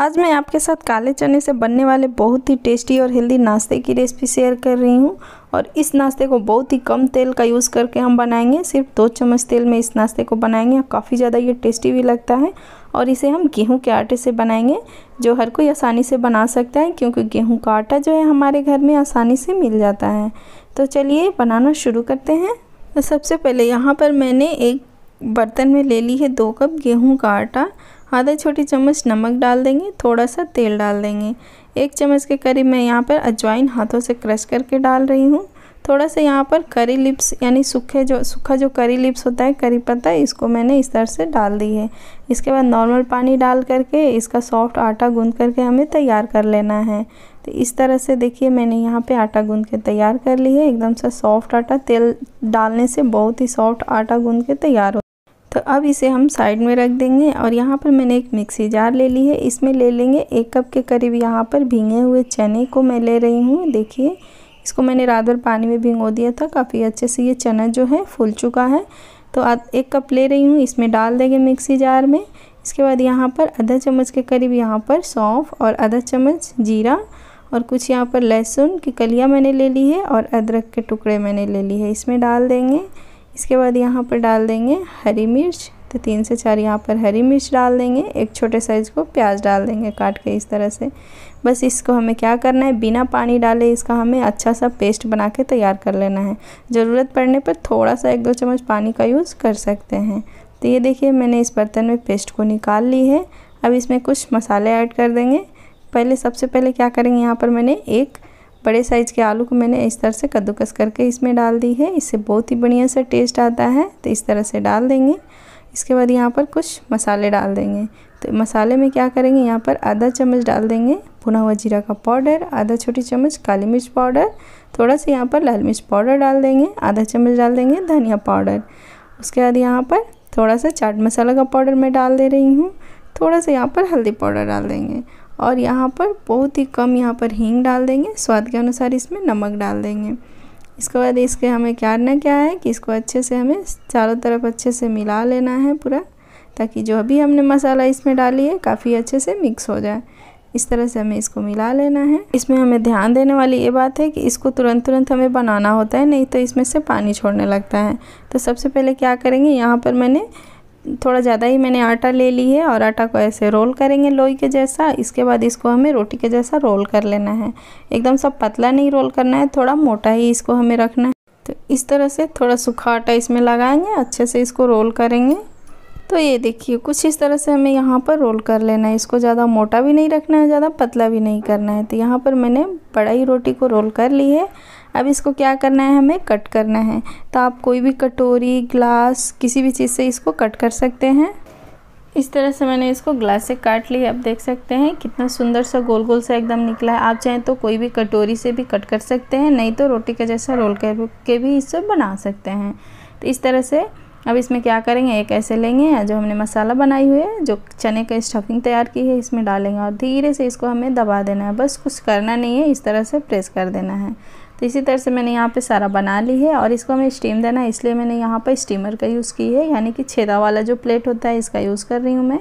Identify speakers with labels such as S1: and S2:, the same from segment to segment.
S1: आज मैं आपके साथ काले चने से बनने वाले बहुत ही टेस्टी और हेल्दी नाश्ते की रेसिपी शेयर कर रही हूँ और इस नाश्ते को बहुत ही कम तेल का यूज़ करके हम बनाएंगे सिर्फ दो चम्मच तेल में इस नाश्ते को बनाएंगे और काफ़ी ज़्यादा ये टेस्टी भी लगता है और इसे हम गेहूं के आटे से बनाएंगे जो हर कोई आसानी से बना सकता है क्योंकि गेहूं का आटा जो है हमारे घर में आसानी से मिल जाता है तो चलिए बनाना शुरू करते हैं सबसे पहले यहाँ पर मैंने एक बर्तन में ले ली है दो कप गेहूँ का आटा आधा छोटी चम्मच नमक डाल देंगे थोड़ा सा तेल डाल देंगे एक चम्मच के करीब मैं यहाँ पर अजवाइन हाथों से क्रश करके डाल रही हूँ थोड़ा सा यहाँ पर करी लिप्स यानी सूखे जो सूखा जो करी लिप्स होता है करी पत्ता इसको मैंने इस तरह से डाल दी है इसके बाद नॉर्मल पानी डाल करके इसका सॉफ्ट आटा गूंद करके हमें तैयार कर लेना है तो इस तरह से देखिए मैंने यहाँ पे आटा गूंद के तैयार कर ली है एकदम सा सॉफ्ट आटा तेल डालने से बहुत ही सॉफ्ट आटा गूँध के तैयार हो तो अब इसे हम साइड में रख देंगे और यहाँ पर मैंने एक मिक्सी जार ले ली है इसमें ले लेंगे एक कप के करीब यहाँ पर भींगे हुए चने को मैं ले रही हूँ देखिए इसको मैंने रात भर पानी में भिंगो दिया था काफ़ी अच्छे से ये चना जो है फूल चुका है तो एक कप ले रही हूँ इसमें डाल देंगे मिक्सी जार में इसके बाद यहाँ पर आधा चम्मच के करीब यहाँ पर सौंफ और आधा चम्मच जीरा और कुछ यहाँ पर लहसुन की कलियाँ मैंने ले ली है और अदरक के टुकड़े मैंने ले ली है इसमें डाल देंगे इसके बाद यहाँ पर डाल देंगे हरी मिर्च तो तीन से चार यहाँ पर हरी मिर्च डाल देंगे एक छोटे साइज़ को प्याज डाल देंगे काट के इस तरह से बस इसको हमें क्या करना है बिना पानी डाले इसका हमें अच्छा सा पेस्ट बना के तैयार कर लेना है ज़रूरत पड़ने पर थोड़ा सा एक दो चम्मच पानी का यूज़ कर सकते हैं तो ये देखिए मैंने इस बर्तन में पेस्ट को निकाल ली है अब इसमें कुछ मसाले ऐड कर देंगे पहले सबसे पहले क्या करेंगे यहाँ पर मैंने एक बड़े साइज़ के आलू को मैंने इस तरह से कद्दूकस करके इसमें डाल दी है इससे बहुत ही बढ़िया सा टेस्ट आता है तो इस तरह से डाल देंगे इसके बाद यहाँ पर कुछ मसाले डाल देंगे तो मसाले में क्या करेंगे यहाँ पर आधा चम्मच डाल देंगे भुना हुआ जीरा का पाउडर आधा छोटी चम्मच काली मिर्च पाउडर थोड़ा सा यहाँ पर लाल मिर्च पाउडर डाल देंगे आधा चम्मच डाल देंगे धनिया पाउडर उसके बाद यहाँ पर थोड़ा सा चाट मसाला का पाउडर मैं डाल दे रही हूँ थोड़ा सा यहाँ पर हल्दी पाउडर डाल देंगे और यहाँ पर बहुत ही कम यहाँ पर हींग डाल देंगे स्वाद के अनुसार इसमें नमक डाल देंगे इसके बाद इसके हमें क्या करना क्या है कि इसको अच्छे से हमें चारों तरफ अच्छे से मिला लेना है पूरा ताकि जो अभी हमने मसाला इसमें डाली है काफ़ी अच्छे से मिक्स हो जाए इस तरह से हमें इसको मिला लेना है इसमें हमें ध्यान देने वाली ये बात है कि इसको तुरंत तुरंत हमें बनाना होता है नहीं तो इसमें से पानी छोड़ने लगता है तो सबसे पहले क्या करेंगे यहाँ पर मैंने थोड़ा ज़्यादा ही मैंने आटा ले ली है और आटा को ऐसे रोल करेंगे लोई के जैसा इसके बाद इसको हमें रोटी के जैसा रोल कर लेना है एकदम सब पतला नहीं रोल करना है थोड़ा मोटा ही इसको हमें रखना है तो इस तरह से थोड़ा सूखा आटा इसमें लगाएंगे अच्छे से इसको रोल करेंगे तो ये देखिए कुछ इस तरह से हमें यहाँ पर रोल कर लेना है इसको ज़्यादा मोटा भी नहीं रखना है ज़्यादा पतला भी नहीं करना है तो यहाँ पर मैंने बड़ा ही रोटी को रोल कर ली है अब इसको क्या करना है हमें कट करना है तो आप कोई भी कटोरी ग्लास किसी भी चीज़ से इसको कट कर सकते हैं इस तरह से मैंने इसको ग्लास से काट ली अब देख सकते हैं कितना सुंदर सा गोल गोल सा एकदम निकला है आप चाहें तो कोई भी कटोरी से भी कट कर सकते हैं नहीं तो रोटी का जैसा रोल कर के भी इससे बना सकते हैं तो इस तरह से अब इसमें क्या करेंगे एक ऐसे लेंगे जो हमने मसाला बनाई हुई है जो चने का स्टफिंग तैयार की है इसमें डालेंगे और धीरे से इसको हमें दबा देना है बस कुछ करना नहीं है इस तरह से प्रेस कर देना है तो इसी तरह से मैंने यहाँ पे सारा बना ली है और इसको हमें स्टीम देना है इसलिए मैंने यहाँ पर स्टीमर का यूज़ की है यानी कि छेदा वाला जो प्लेट होता है इसका यूज़ कर रही हूँ मैं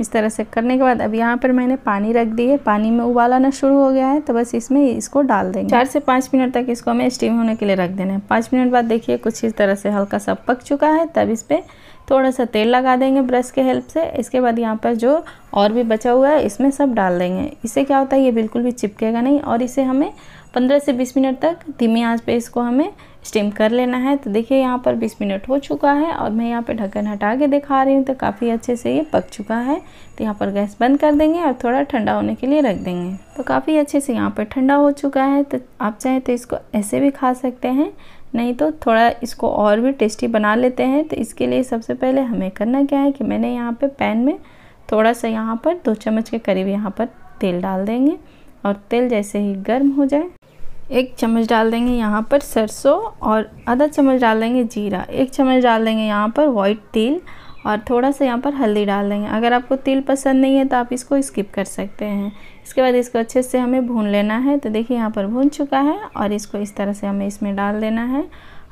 S1: इस तरह से करने के बाद अब यहाँ पर मैंने पानी रख दी है पानी में उबाल आना शुरू हो गया है तो बस इसमें इसको डाल देंगे चार से पाँच मिनट तक इसको हमें स्टीम होने के लिए रख देना है पाँच मिनट बाद देखिए कुछ इस तरह से हल्का सा पक चुका है तब इस पर थोड़ा सा तेल लगा देंगे ब्रश के हेल्प से इसके बाद यहाँ पर जो और भी बचा हुआ है इसमें सब डाल देंगे इससे क्या होता है ये बिल्कुल भी चिपकेगा नहीं और इसे हमें 15 से 20 मिनट तक धीमी आंच पे इसको हमें स्टीम कर लेना है तो देखिए यहाँ पर 20 मिनट हो चुका है और मैं यहाँ पर ढक्कन हटा के दिखा रही हूँ तो काफ़ी अच्छे से ये पक चुका है तो यहाँ पर गैस बंद कर देंगे और थोड़ा ठंडा होने के लिए रख देंगे तो काफ़ी अच्छे से यहाँ पर ठंडा हो चुका है तो आप चाहें तो इसको ऐसे भी खा सकते हैं नहीं तो थोड़ा इसको और भी टेस्टी बना लेते हैं तो इसके लिए सबसे पहले हमें करना क्या है कि मैंने यहाँ पर पैन में थोड़ा सा यहाँ पर दो चम्मच के करीब यहाँ पर तेल डाल देंगे और तेल जैसे ही गर्म हो जाए एक चम्मच डाल देंगे यहाँ पर सरसों और आधा चम्मच डाल देंगे जीरा एक चम्मच डाल देंगे यहाँ पर वाइट तिल और थोड़ा सा यहाँ पर हल्दी डाल देंगे अगर आपको तिल पसंद नहीं है तो आप इसको स्किप कर सकते हैं इसके बाद इसको अच्छे से हमें भून लेना है तो देखिए यहाँ पर भून चुका है और इसको इस तरह से हमें इसमें डाल देना है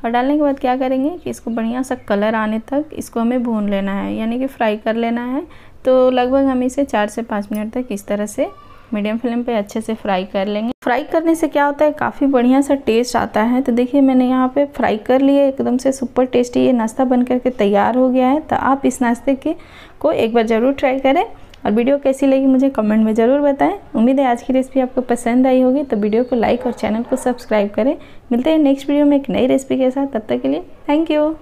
S1: और डालने के बाद क्या करेंगे कि इसको बढ़िया सा कलर आने तक इसको हमें भून लेना है यानी कि फ्राई कर लेना है तो लगभग हम इसे चार से पाँच मिनट तक इस तरह से मीडियम फ्लेम पे अच्छे से फ्राई कर लेंगे फ्राई करने से क्या होता है काफ़ी बढ़िया सा टेस्ट आता है तो देखिए मैंने यहाँ पे फ्राई कर लिए एकदम से सुपर टेस्टी ये नाश्ता बन करके तैयार हो गया है तो आप इस नाश्ते के को एक बार ज़रूर ट्राई करें और वीडियो कैसी लगी मुझे कमेंट में ज़रूर बताएं उम्मीद है आज की रेसिपी आपको पसंद आई होगी तो वीडियो को लाइक और चैनल को सब्सक्राइब करें मिलते हैं नेक्स्ट वीडियो में एक नई रेसिपी के साथ तब तक के लिए थैंक यू